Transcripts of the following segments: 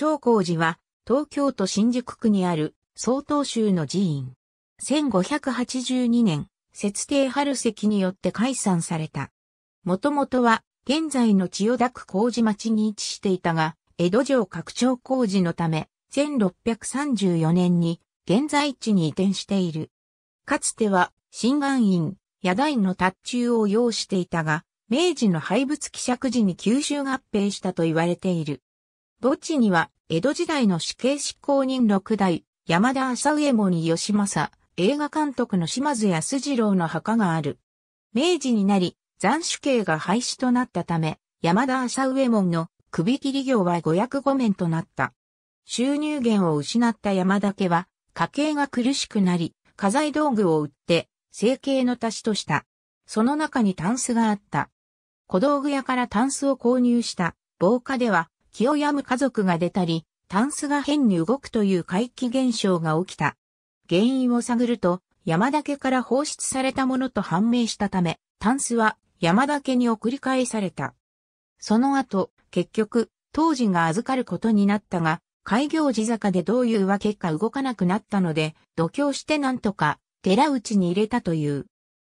昇光寺は、東京都新宿区にある、曹洞宗の寺院。1582年、節帝春石によって解散された。もともとは、現在の千代田区麹町に位置していたが、江戸城拡張工事のため、1634年に、現在地に移転している。かつては、新岩院、野台の達中を要していたが、明治の廃仏希釈時に吸収合併したと言われている。墓地には、江戸時代の死刑執行人六代、山田浅上森義政、映画監督の島津康二郎の墓がある。明治になり、斬首刑が廃止となったため、山田浅上門の首切り業は505面となった。収入源を失った山田家は、家計が苦しくなり、家財道具を売って、生計の足しとした。その中にタンスがあった。小道具屋からタンスを購入した、防火では、気を病む家族が出たり、タンスが変に動くという怪奇現象が起きた。原因を探ると、山岳から放出されたものと判明したため、タンスは山岳に送り返された。その後、結局、当時が預かることになったが、開業地坂でどういうわけか動かなくなったので、度胸してなんとか、寺内に入れたという。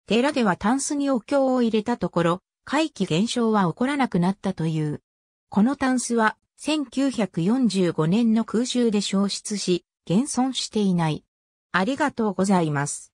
寺ではタンスにお経を入れたところ、怪奇現象は起こらなくなったという。このタンスは1945年の空襲で消失し、現存していない。ありがとうございます。